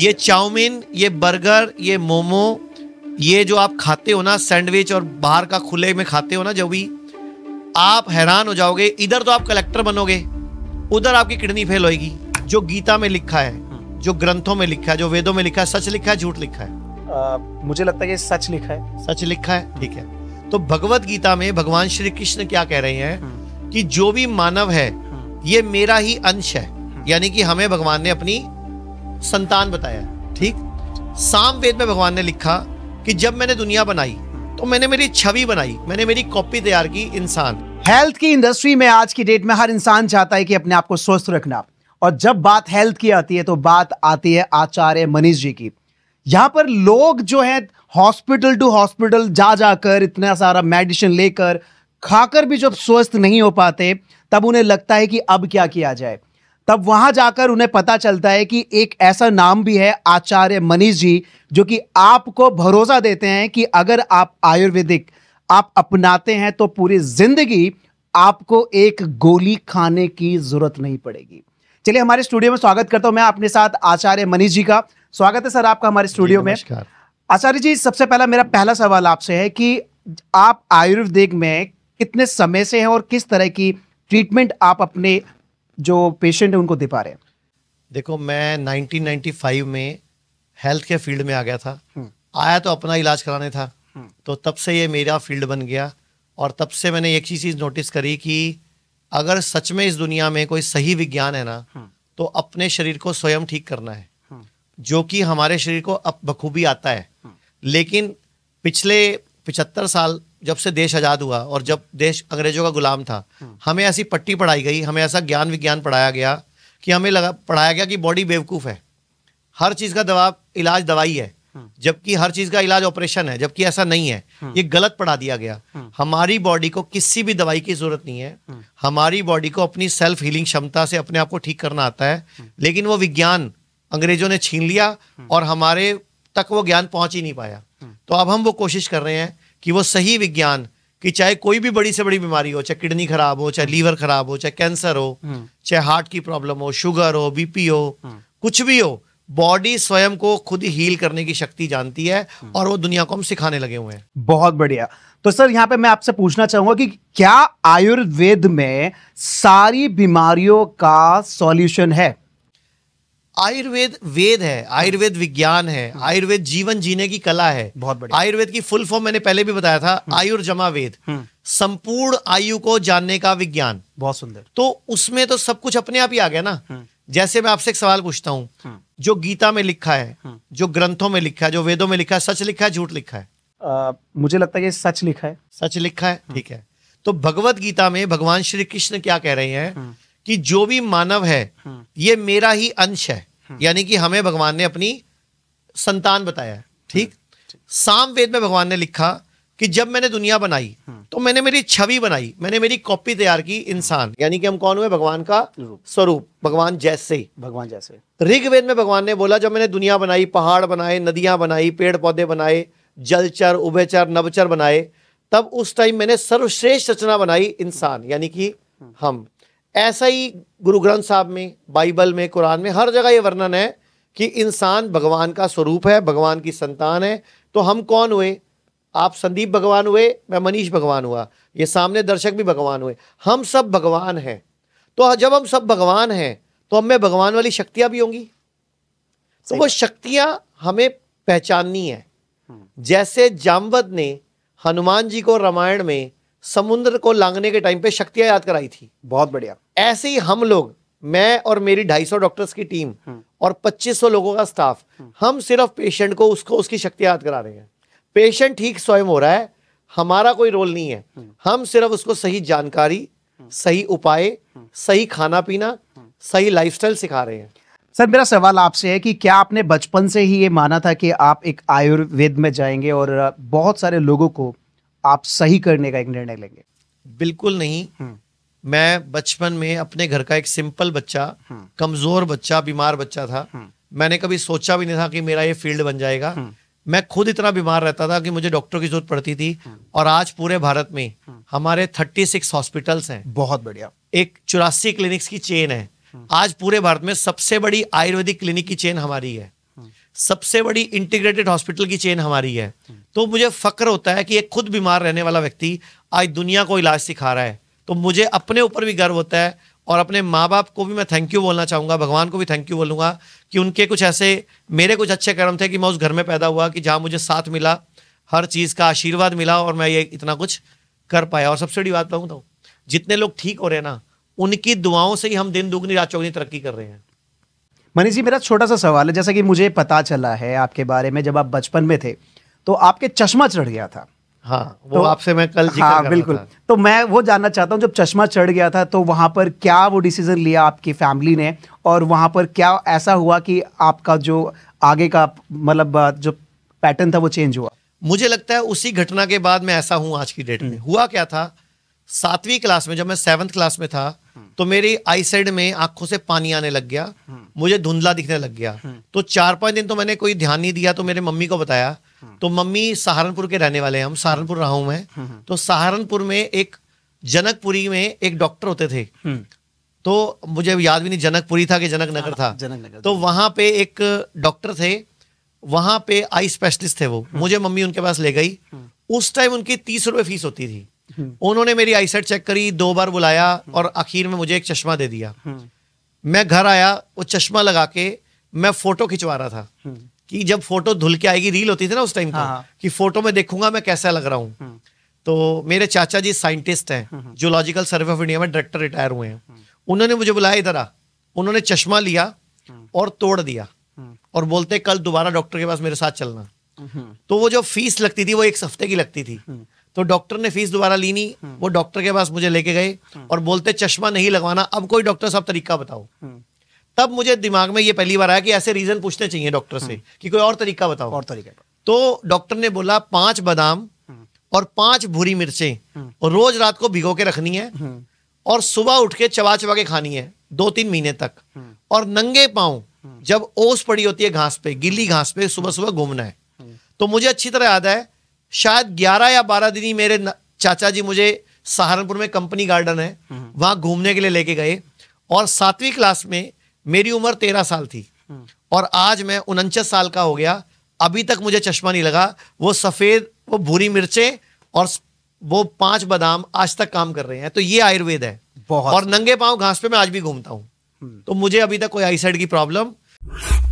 ये चाउमीन ये बर्गर ये मोमो ये जो आप खाते हो ना सैंडविच और बाहर का खुले में खाते हो ना जो भी आप हैरान हो जाओगे इधर तो आप कलेक्टर बनोगे उधर आपकी किडनी फेल होगी जो गीता में लिखा है हम्म। जो ग्रंथों में लिखा है जो वेदों में लिखा है सच लिखा है झूठ लिखा है आ, मुझे लगता है कि सच लिखा है सच लिखा है ठीक है तो भगवत गीता में भगवान श्री कृष्ण क्या कह रहे हैं हम्म। कि जो भी मानव है हम्म। ये मेरा ही अंश है यानी कि हमें भगवान ने अपनी संतान बताया ठीक साम वेद में भगवान ने लिखा कि जब मैंने दुनिया बनाई तो मैंने मेरी छवि बनाई मैंने मेरी कॉपी तैयार की इंसान हेल्थ की इंडस्ट्री में आज की डेट में हर इंसान चाहता है कि अपने आप को स्वस्थ रखना और जब बात हेल्थ की आती है तो बात आती है आचार्य मनीष जी की यहाँ पर लोग जो है हॉस्पिटल टू हॉस्पिटल जा जाकर इतना सारा मेडिसिन लेकर खाकर भी जब स्वस्थ नहीं हो पाते तब उन्हें लगता है कि अब क्या किया जाए तब वहां जाकर उन्हें पता चलता है कि एक ऐसा नाम भी है आचार्य मनीष जी जो कि आपको भरोसा देते हैं कि अगर आप आयुर्वेदिक आप अपनाते हैं तो पूरी जिंदगी आपको एक गोली खाने की जरूरत नहीं पड़ेगी चलिए हमारे स्टूडियो में स्वागत करता हूं मैं अपने साथ आचार्य मनीष जी का स्वागत है सर आपका हमारे स्टूडियो में आचार्य जी सबसे पहला मेरा पहला सवाल आपसे है कि आप आयुर्वेदिक में कितने समय से हैं और किस तरह की ट्रीटमेंट आप अपने जो पेशेंट है उनको दे पा रहे हैं देखो मैं 1995 में हेल्थ के फील्ड में आ गया था हम्म। आया तो अपना इलाज कराने था हम्म। तो तब से ये मेरा फील्ड बन गया और तब से मैंने एक चीज़ नोटिस करी कि अगर सच में इस दुनिया में कोई सही विज्ञान है ना हम्म। तो अपने शरीर को स्वयं ठीक करना है जो कि हमारे शरीर को अब बखूबी आता है लेकिन पिछले पिछहत्तर साल जब से देश आज़ाद हुआ और जब देश अंग्रेजों का गुलाम था हमें ऐसी पट्टी पढ़ाई गई हमें ऐसा ज्ञान विज्ञान पढ़ाया गया कि हमें लगा पढ़ाया गया कि बॉडी बेवकूफ़ है हर चीज़ का दवा इलाज दवाई है जबकि हर चीज़ का इलाज ऑपरेशन है जबकि ऐसा नहीं है ये गलत पढ़ा दिया गया हमारी बॉडी को किसी भी दवाई की ज़रूरत नहीं है हमारी बॉडी को अपनी सेल्फ हीलिंग क्षमता से अपने आप को ठीक करना आता है लेकिन वो विज्ञान अंग्रेजों ने छीन लिया और हमारे तक वो ज्ञान पहुंच ही नहीं पाया तो अब हम वो कोशिश कर रहे हैं कि वो सही विज्ञान कि चाहे कोई भी बड़ी से बड़ी बीमारी हो चाहे किडनी खराब हो चाहे लीवर खराब हो चाहे कैंसर हो हम्म। चाहे हार्ट की प्रॉब्लम हो शुगर हो बीपी हो हम्म। कुछ भी हो बॉडी स्वयं को खुद हील करने की शक्ति जानती है हम्म। और वो दुनिया को हम सिखाने लगे हुए हैं बहुत बढ़िया तो सर यहाँ पे मैं आपसे पूछना चाहूंगा कि क्या आयुर्वेद में सारी बीमारियों का सॉल्यूशन है आयुर्वेद वेद है आयुर्वेद विज्ञान है हम्म। आयुर्वेद जीवन जीने की कला है बहुत बढ़िया आयुर्वेद की फुल फॉर्म मैंने पहले भी बताया था हम्म। आयुर्जमा वेद हम्म। संपूर्ण आयु को जानने का विज्ञान बहुत सुंदर तो उसमें तो सब कुछ अपने आप ही आ गया ना जैसे मैं आपसे एक सवाल पूछता हूँ जो गीता में लिखा है जो ग्रंथों में लिखा है जो वेदों में लिखा है सच लिखा है झूठ लिखा है मुझे लगता है ये सच लिखा है सच लिखा है ठीक है तो भगवत गीता में भगवान श्री कृष्ण क्या कह रहे हैं कि जो भी मानव है ये मेरा ही अंश है हम्म। यानी कि हमें भगवान ने अपनी संतान बताया ठीक हम्म। साम वेद में भगवान ने लिखा कि जब मैंने दुनिया बनाई हम्म। तो मैंने मेरी छवि बनाई मैंने मेरी कॉपी तैयार की इंसान यानी कि हम कौन हुए भगवान का स्वरूप भगवान जैसे भगवान जैसे ऋग्वेद में भगवान ने बोला जब मैंने दुनिया बनाई पहाड़ बनाए नदियां बनाई पेड़ पौधे बनाए जलचर उभयचर नवचर बनाए तब उस टाइम मैंने सर्वश्रेष्ठ रचना बनाई इंसान यानी कि हम ऐसा ही गुरु ग्रंथ साहब में बाइबल में कुरान में हर जगह ये वर्णन है कि इंसान भगवान का स्वरूप है भगवान की संतान है तो हम कौन हुए आप संदीप भगवान हुए मैं मनीष भगवान हुआ ये सामने दर्शक भी भगवान हुए हम सब भगवान हैं तो हाँ, जब हम सब भगवान हैं तो हमें भगवान वाली शक्तियाँ भी होंगी तो वो शक्तियाँ हमें पहचाननी है हम्म। जैसे जामवत ने हनुमान जी को रामायण में समुद्र को लांगने के टाइम पे शक्तियां याद कराई थी बहुत बढ़िया ऐसे ही हम लोग मैं और मेरी ढाई सौ डॉक्टर्स की टीम हम्म। और पच्चीस सौ लोगों का स्टाफ हम्म। हम सिर्फ पेशेंट को उसको उसकी शक्ति याद करा रहे हैं पेशेंट ठीक स्वयं हो रहा है हमारा कोई रोल नहीं है हम्म। हम सिर्फ उसको सही जानकारी सही उपाय सही खाना पीना सही लाइफस्टाइल सिखा रहे हैं सर मेरा सवाल आपसे है कि क्या आपने बचपन से ही ये माना था कि आप एक आयुर्वेद में जाएंगे और बहुत सारे लोगों को आप सही करने का एक निर्णय लेंगे बिल्कुल नहीं हम्म। मैं बचपन में अपने घर का एक सिंपल बच्चा हम्म। कमजोर बच्चा बीमार बच्चा था हम्म। मैंने कभी सोचा भी नहीं था कि मेरा ये फील्ड बन जाएगा मैं खुद इतना बीमार रहता था कि मुझे डॉक्टर की जरूरत पड़ती थी और आज पूरे भारत में हमारे थर्टी सिक्स हॉस्पिटल्स हैं बहुत बढ़िया एक चौरासी क्लिनिक्स की चेन है आज पूरे भारत में सबसे बड़ी आयुर्वेदिक क्लिनिक की चेन हमारी है सबसे बड़ी इंटीग्रेटेड हॉस्पिटल की चेन हमारी है तो मुझे फ़क्र होता है कि एक खुद बीमार रहने वाला व्यक्ति आज दुनिया को इलाज सिखा रहा है तो मुझे अपने ऊपर भी गर्व होता है और अपने माँ बाप को भी मैं थैंक यू बोलना चाहूँगा भगवान को भी थैंक यू बोलूँगा कि उनके कुछ ऐसे मेरे कुछ अच्छे कर्म थे कि मैं उस घर में पैदा हुआ कि जहाँ मुझे साथ मिला हर चीज़ का आशीर्वाद मिला और मैं ये इतना कुछ कर पाया और सबसे बड़ी बात कहूँ तो जितने लोग ठीक हो रहे हैं ना उनकी दुआओं से ही हम दिन दुगनी रात चौगनी तरक्की कर रहे हैं मनीष जी मेरा छोटा सा सवाल है जैसा कि मुझे पता चला है आपके बारे में जब आप बचपन में थे तो आपके चश्मा चढ़ गया था हाँ वो तो, आपसे मैं कल हाँ बिल्कुल तो मैं वो जानना चाहता हूँ जब चश्मा चढ़ गया था तो वहां पर क्या वो डिसीजन लिया आपकी फैमिली ने और वहां पर क्या ऐसा हुआ कि आपका जो आगे का मतलब जो पैटर्न था वो चेंज हुआ मुझे लगता है उसी घटना के बाद मैं ऐसा हूँ आज की डेट में हम्म। हुआ क्या था सातवीं क्लास में जब मैं सेवन्थ क्लास में था हम्म। तो मेरी आई साइड में आंखों से पानी आने लग गया हम्म। मुझे धुंधला दिखने लग गया तो चार पांच दिन तो मैंने कोई ध्यान नहीं दिया तो मेरे मम्मी को बताया तो मम्मी सहारनपुर के रहने वाले हैं हम सहारनपुर रहा हूं मैं तो सहारनपुर में एक जनकपुरी में एक डॉक्टर होते थे हम्म। तो मुझे याद भी नहीं जनकपुरी था कि जनक नगर हाँ, था जनकनगर तो वहां पे एक डॉक्टर थे वहां पे आई स्पेशलिस्ट थे वो हम्म। मुझे मम्मी उनके पास ले गई हम्म। उस टाइम उनकी तीस रुपए फीस होती थी उन्होंने मेरी आईसाइट चेक करी दो बार बुलाया और आखिर में मुझे एक चश्मा दे दिया मैं घर आया वो चश्मा लगा के मैं फोटो खिंचवा रहा था कि जब फोटो धुल के आएगी रील होती थी ना उस टाइम तो, हाँ, हाँ। कि फोटो में देखूंगा मैं कैसा लग रहा हूँ हम्म। तो मेरे चाचा जी साइंटिस्ट हैं जियोलॉजिकल सर्वे ऑफ इंडिया में डायरेक्टर रिटायर हुए हैं हम्म। उन्होंने मुझे बुलाया इधर आ उन्होंने चश्मा लिया हम्म। और तोड़ दिया और बोलते कल दोबारा डॉक्टर के पास मेरे साथ चलना तो वो जो फीस लगती थी वो एक हफ्ते की लगती थी तो डॉक्टर ने फीस दोबारा ली नहीं वो डॉक्टर के पास मुझे लेके गए और बोलते चश्मा नहीं लगवाना अब कोई डॉक्टर साहब तरीका बताओ तब मुझे दिमाग में ये पहली बार आया कि ऐसे रीजन पूछने चाहिए डॉक्टर से हम्म। कि कोई और तरीका बताओ और तरीका तो डॉक्टर ने बोला पांच बादाम हम्म। और पांच भूरी मिर्चें हम्म। और रोज रात को भिगो के रखनी है और सुबह उठ के चबा चबा के खानी है दो तीन महीने तक और नंगे पाँव जब ओस पड़ी होती है घास पे गिली घास पे सुबह सुबह घूमना है तो मुझे अच्छी तरह याद है शायद ग्यारह या बारह दिन ही मेरे चाचा जी मुझे सहारनपुर में कंपनी गार्डन है वहां घूमने के लिए लेके गए और सातवीं क्लास में मेरी उम्र तेरह साल थी और आज मैं उनचास साल का हो गया अभी तक मुझे चश्मा नहीं लगा वो सफ़ेद वो भूरी मिर्चें और वो पांच बादाम आज तक काम कर रहे हैं तो ये आयुर्वेद है बहुत और नंगे पांव घास पे मैं आज भी घूमता हूँ हम्म। तो मुझे अभी तक कोई आई साइड की प्रॉब्लम